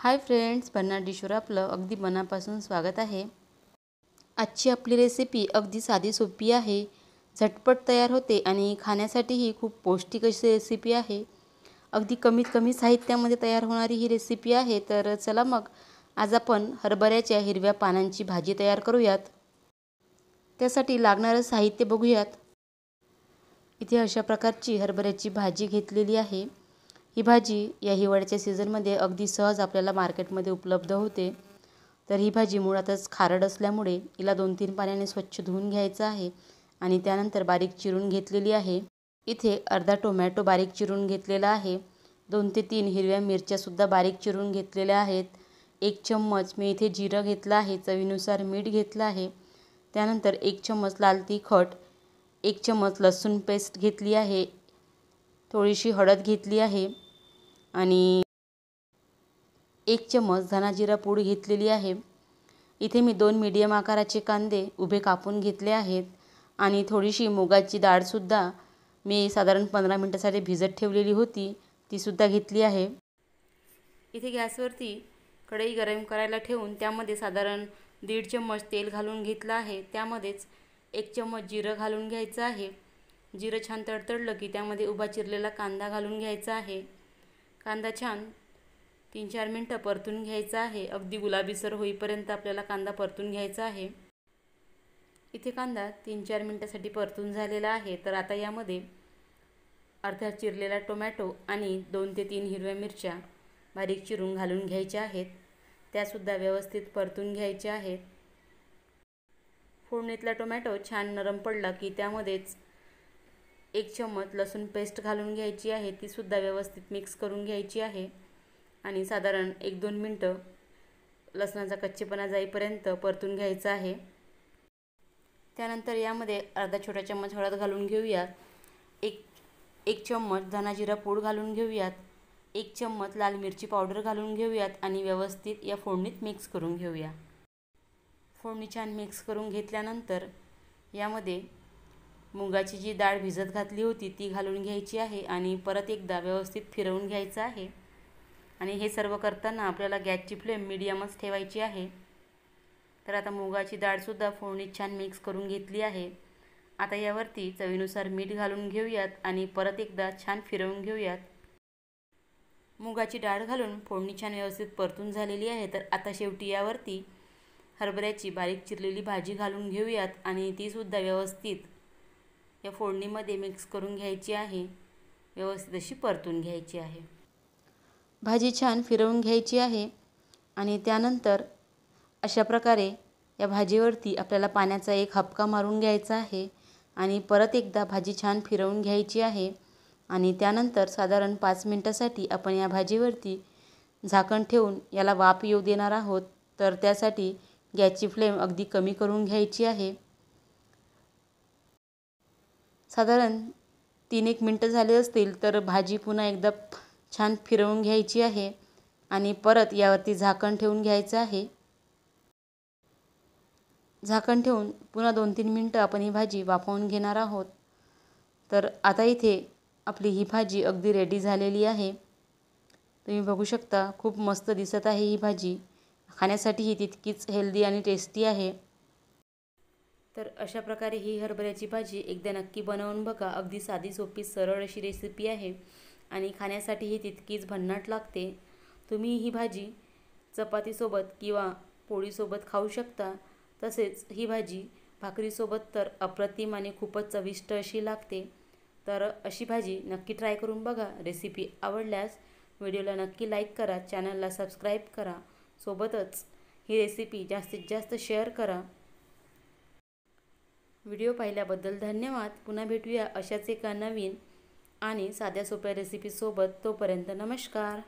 hi friends भन्ना डिशवर आपलं अगदी मनापासून स्वागत आहे आजची आपली रेसिपी अगदी साधी सोपी आहे झटपट तयार होते आणि खाण्यासाठीही खूप पौष्टिक अशी रेसिपी आहे अगदी कमीत कमी साहित्यामध्ये तयार होणारी ही रेसिपी आहे तर चला मग आज आपण हरभऱ्याच्या हिरव्या पानांची भाजी तयार करूयात त्यासाठी लागणारं साहित्य बघूयात इथे अशा प्रकारची हरभऱ्याची भाजी घेतलेली आहे ही भाजी या हिवाळ्याच्या सीझनमध्ये अगदी सहज आपल्याला मार्केटमध्ये उपलब्ध होते तर ही भाजी मुळातच खारड असल्यामुळे हिला दोन तीन पाण्याने स्वच्छ धुवून घ्यायचं आहे आणि त्यानंतर बारीक चिरून घेतलेली आहे इथे अर्धा टोमॅटो बारीक चिरून घेतलेला आहे दोन ते तीन हिरव्या मिरच्यासुद्धा बारीक चिरून घेतलेल्या आहेत एक चम्मच मी इथे जिरं घेतलं आहे चवीनुसार मीठ घेतलं आहे त्यानंतर एक चम्मच लाल तिखट एक चम्मच लसूण पेस्ट घेतली आहे थोडीशी हळद घेतली आहे आणि एक चमच धनाजिरा पूड घेतलेली आहे इथे मी दोन मीडियम आकाराचे कांदे उभे कापून घेतले आहेत आणि थोडीशी मुगाची डाळसुद्धा मी साधारण पंधरा मिनटासाठी भिजत ठेवलेली होती तीसुद्धा घेतली आहे इथे गॅसवरती कढई गरम करायला ठेवून त्यामध्ये साधारण दीड चम्मच तेल घालून घेतलं आहे त्यामध्येच एक चम्मच जिरं घालून घ्यायचं आहे जिरं छान तडतडलं की त्यामध्ये उभा चिरलेला कांदा घालून घ्यायचा आहे कांदा छान तीन चार मिनटं परतून घ्यायचा आहे अगदी गुलाबीसर होईपर्यंत आपल्याला कांदा परतून घ्यायचा आहे इथे कांदा तीन चार मिनटासाठी परतून झालेला आहे तर आता यामध्ये अर्धा चिरलेला टोमॅटो आणि दोन ते तीन हिरव्या मिरच्या बारीक चिरून घालून घ्यायच्या आहेत त्यासुद्धा व्यवस्थित परतून घ्यायच्या आहेत फोडणीतला टोमॅटो छान नरम पडला की त्यामध्येच एक चम्मच लसूण पेस्ट घालून घ्यायची आहे तीसुद्धा व्यवस्थित मिक्स करून घ्यायची आहे आणि साधारण एक दोन मिनटं लसणाचा कच्चेपणा जाईपर्यंत परतून घ्यायचा आहे त्यानंतर यामध्ये अर्धा छोटा चम्मच हळद घालून घेऊयात एक एक चम्मच धनाजिरा पूड घालून घेऊयात एक चम्मच लाल मिरची पावडर घालून घेऊयात आणि व्यवस्थित या फोडणीत मिक्स करून घेऊया फोडणी छान मिक्स करून घेतल्यानंतर यामध्ये मुगाची जी डाळ भिजत घातली होती ती घालून घ्यायची आहे आणि परत एकदा व्यवस्थित फिरवून घ्यायचं आहे आणि हे सर्व करताना आपल्याला गॅसची फ्लेम मिडियमच ठेवायची आहे तर आता मुगाची डाळसुद्धा फोडणीत छान मिक्स करून घेतली आहे आता यावरती चवीनुसार मीठ घालून घेऊयात आणि परत एकदा छान फिरवून घेऊयात मुगाची डाळ घालून फोडणी छान व्यवस्थित परतून झालेली आहे तर आता शेवटी यावरती हरभऱ्याची बारीक चिरलेली भाजी घालून घेऊयात आणि तीसुद्धा व्यवस्थित या फोडणीमध्ये मिक्स करून घ्यायची आहे व्यवस्थित अशी परतून घ्यायची आहे भाजी छान फिरवून घ्यायची आहे आणि त्यानंतर अशा प्रकारे या भाजीवरती आपल्याला पाण्याचा एक हपका मारून घ्यायचा आहे आणि परत एकदा भाजी छान फिरवून घ्यायची आहे आणि त्यानंतर साधारण पाच मिनटासाठी आपण या भाजीवरती झाकण ठेवून याला वाफ येऊ देणार आहोत तर त्यासाठी गॅसची फ्लेम अगदी कमी करून घ्यायची आहे साधारण तीन एक मिनटं झाले असतील तर भाजी पुन्हा एकदा छान फिरवून घ्यायची आहे आणि परत यावरती झाकण ठेवून घ्यायचं आहे झाकण ठेवून पुन्हा दोन तीन मिनटं आपण ही भाजी वाफवून घेणार आहोत तर आता इथे आपली ही भाजी अगदी रेडी झालेली आहे तुम्ही बघू शकता खूप मस्त दिसत आहे ही भाजी खाण्यासाठीही तितकीच हेल्दी आणि टेस्टी आहे तर अशा प्रकारे ही हरभऱ्याची भाजी एकदा नक्की बनवून बघा अगदी साधी सोपी सरळ अशी रेसिपी आहे आणि खाण्यासाठी ही तितकीच भन्नाट लागते तुम्ही ही भाजी चपातीसोबत किंवा पोळीसोबत खाऊ शकता तसेच ही भाजी भाकरीसोबत तर अप्रतिम आणि खूपच चविष्ट अशी लागते तर अशी भाजी नक्की ट्राय करून बघा रेसिपी आवडल्यास व्हिडिओला नक्की लाईक करा चॅनलला सबस्क्राईब करा सोबतच ही रेसिपी जास्तीत जास्त शेअर करा व्हिडिओ पाहिल्याबद्दल धन्यवाद पुन्हा भेटूया अशाच एका नवीन आणि साध्या सोप्या रेसिपीसोबत तोपर्यंत नमस्कार